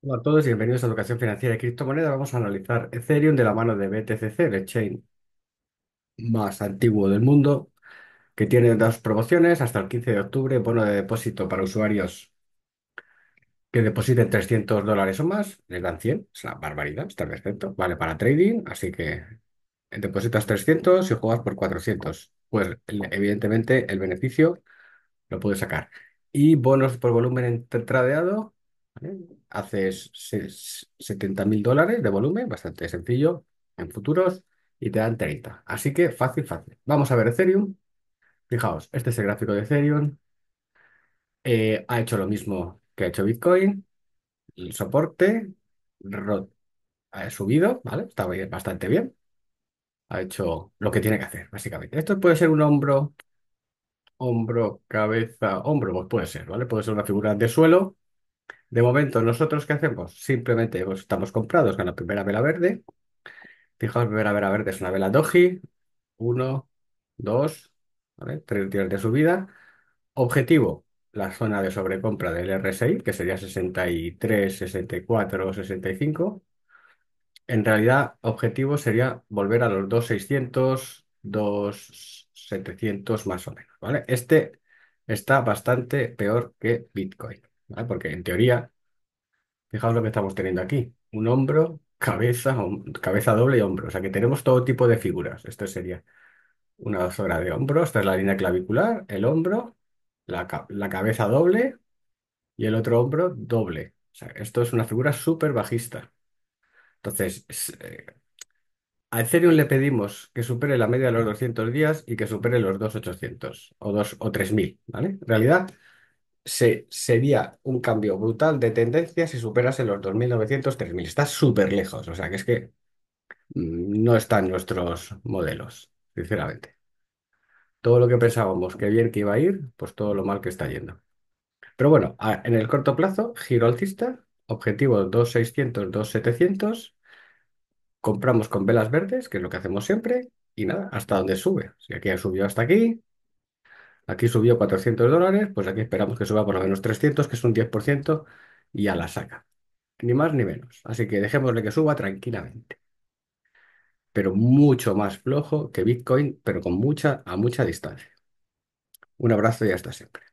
Hola a todos y bienvenidos a Educación Financiera y Criptomoneda. Vamos a analizar Ethereum de la mano de BTCC, el chain más antiguo del mundo, que tiene dos promociones hasta el 15 de octubre, bono de depósito para usuarios que depositen 300 dólares o más, les dan 100, es una barbaridad, está perfecto. Vale para trading, así que depositas 300 y juegas por 400. Pues evidentemente el beneficio lo puedes sacar. Y bonos por volumen entradeado. Haces 70 mil dólares de volumen, bastante sencillo, en futuros, y te dan 30. Así que fácil, fácil. Vamos a ver Ethereum. Fijaos, este es el gráfico de Ethereum. Eh, ha hecho lo mismo que ha hecho Bitcoin. El soporte ha subido, ¿vale? Está bastante bien. Ha hecho lo que tiene que hacer, básicamente. Esto puede ser un hombro, hombro, cabeza, hombro, pues puede ser, ¿vale? Puede ser una figura de suelo de momento, ¿nosotros qué hacemos? Simplemente pues, estamos comprados con la primera vela verde. Fijaos, la primera vela verde es una vela doji. Uno, dos, tres días de subida. Objetivo, la zona de sobrecompra del RSI, que sería 63, 64, 65. En realidad, objetivo sería volver a los 2600, 2700 más o menos, ¿vale? Este está bastante peor que Bitcoin. Porque en teoría, fijaos lo que estamos teniendo aquí, un hombro, cabeza, cabeza doble y hombro, o sea que tenemos todo tipo de figuras. Esto sería una zona de hombro, esta es la línea clavicular, el hombro, la, cabeza doble y el otro hombro doble. O sea, esto es una figura súper bajista. Entonces, a Ethereum le pedimos que supere la media de los 200 días y que supere los 2.800 o o 3.000, ¿vale? En realidad, sería un cambio brutal de tendencia si superase los 2.900, 3.000. Está súper lejos, o sea que es que mm, no están nuestros modelos, sinceramente. Todo lo que pensábamos que bien que iba a ir, pues todo lo mal que está yendo. Pero bueno, en el corto plazo, giro alcista, objetivo 2.600, 2.700, compramos con velas verdes, que es lo que hacemos siempre, y nada, hasta donde sube. Si aquí ha subido hasta aquí, Aquí subió 400 dólares, pues aquí esperamos que suba por lo menos 300, que es un 10%, y a la saca. Ni más ni menos. Así que dejémosle que suba tranquilamente. Pero mucho más flojo que Bitcoin, pero con mucha, a mucha distancia. Un abrazo y hasta siempre.